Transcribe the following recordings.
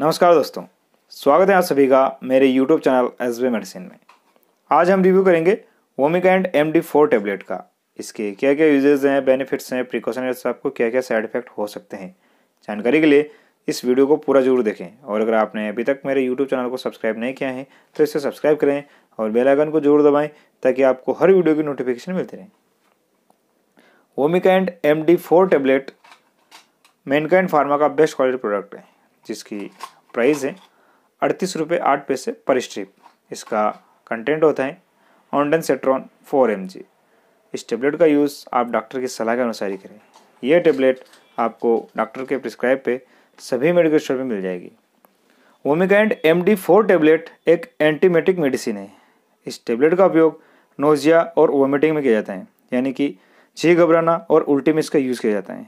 नमस्कार दोस्तों स्वागत है आप सभी का मेरे YouTube channel S B medicine में आज हम रिव्यू करेंगे Vomikind M D four tablet का इसके क्या क्या यूजेज हैं बेनिफिट्स हैं प्रिकॉशनरीज आपको क्या क्या साइड इफेक्ट हो सकते हैं जानकारी के लिए इस वीडियो को पूरा जरूर देखें और अगर आपने अभी तक मेरे यूट्यूब चैनल को सब्सक्राइब नहीं किया है तो इसे सब्सक्राइब करें और बेलाइकन को जरूर दबाएँ ताकि आपको हर वीडियो की नोटिफिकेशन मिलती रहे Vomikind M D four tablet Mankind pharma का बेस्ट क्वालिटी प्रोडक्ट है जिसकी प्राइस है अड़तीस रुपये आठ पैसे पर स्ट्रिप इसका कंटेंट होता है ऑनडन सेट्रॉन फोर एम इस टेबलेट का यूज़ आप डॉक्टर की सलाह के अनुसार ही करें यह टेबलेट आपको डॉक्टर के प्रिस्क्राइब पे सभी मेडिकल स्टोर में मिल जाएगी Vomikind M D four tablet एक एंटीमेटिक मेडिसिन है इस टेबलेट का उपयोग नोजिया और वोमिटिंग में किया जाता है यानी कि जी घबराना और उल्टी में इसका यूज़ किया जाता है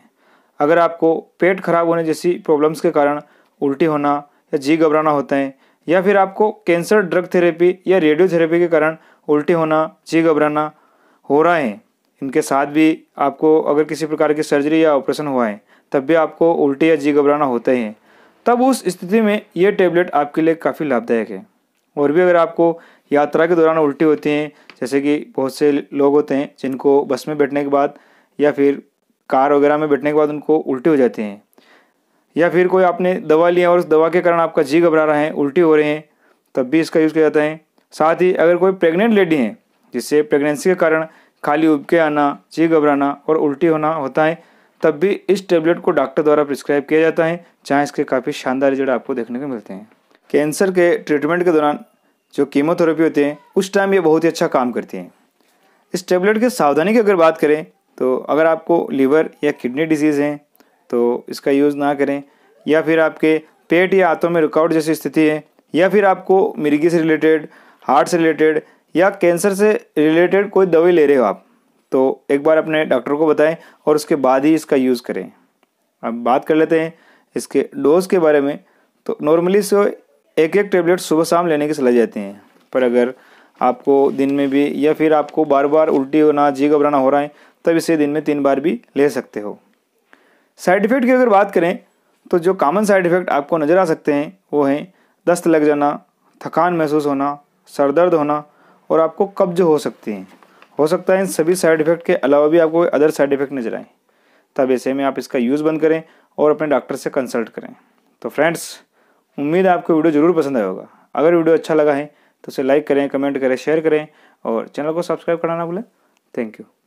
अगर आपको पेट खराब होने जैसी प्रॉब्लम्स के कारण उल्टी होना या जी घबराना होते हैं या फिर आपको कैंसर ड्रग थेरेपी या रेडियो थेरेपी के कारण उल्टी होना जी घबराना हो रहा है इनके साथ भी आपको अगर किसी प्रकार की सर्जरी या ऑपरेशन हुआ है तब भी आपको उल्टी या जी घबराना होते हैं तब उस स्थिति में ये टेबलेट आपके लिए काफ़ी लाभदायक है और भी अगर आपको यात्रा के दौरान उल्टी होती हैं जैसे कि बहुत से लोग होते हैं जिनको बस में बैठने के बाद या फिर कार वगैरह में बैठने के बाद उनको उल्टी हो जाती हैं या फिर कोई आपने दवा लिया और उस दवा के कारण आपका जी घबरा रहा है उल्टी हो रहे हैं तब भी इसका यूज़ किया जाता है साथ ही अगर कोई प्रेग्नेंट लेडी है जिससे प्रेगनेंसी के कारण खाली उबके आना जी घबराना और उल्टी होना होता है तब भी इस टेबलेट को डॉक्टर द्वारा प्रिस्क्राइब किया जाता है जहाँ इसके काफ़ी शानदार रिजल्ट आपको देखने को मिलते हैं कैंसर के ट्रीटमेंट के दौरान जो कीमोथेरेपी होती है उस टाइम ये बहुत ही अच्छा काम करती है इस टेबलेट की सावधानी की अगर बात करें तो अगर आपको लीवर या किडनी डिजीज़ हैं तो इसका यूज़ ना करें या फिर आपके पेट या हाथों में रुकावट जैसी स्थिति है या फिर आपको मिर्गी से रिलेटेड हार्ट से रिलेटेड या कैंसर से रिलेटेड कोई दवाई ले रहे हो आप तो एक बार अपने डॉक्टर को बताएं और उसके बाद ही इसका यूज़ करें अब बात कर लेते हैं इसके डोज़ के बारे में तो नॉर्मली से एक एक टेबलेट सुबह शाम लेने की सलाह जाती हैं पर अगर आपको दिन में भी या फिर आपको बार बार उल्टी होना जी घबराना हो रहा है तब इसे दिन में तीन बार भी ले सकते हो साइड इफ़ेक्ट की अगर बात करें तो जो कॉमन साइड इफ़ेक्ट आपको नज़र आ सकते हैं वो हैं दस्त लग जाना थकान महसूस होना सर दर्द होना और आपको कब्ज हो सकती हैं हो सकता है इन सभी साइड इफ़ेक्ट के अलावा भी आपको अदर साइड इफ़ेक्ट नज़र आए तब ऐसे में आप इसका यूज़ बंद करें और अपने डॉक्टर से कंसल्ट करें तो फ्रेंड्स उम्मीद है आपको वीडियो ज़रूर पसंद आया होगा अगर वीडियो अच्छा लगा है तो उसे लाइक करें कमेंट करें शेयर करें और चैनल को सब्सक्राइब करना ना भूलें थैंक यू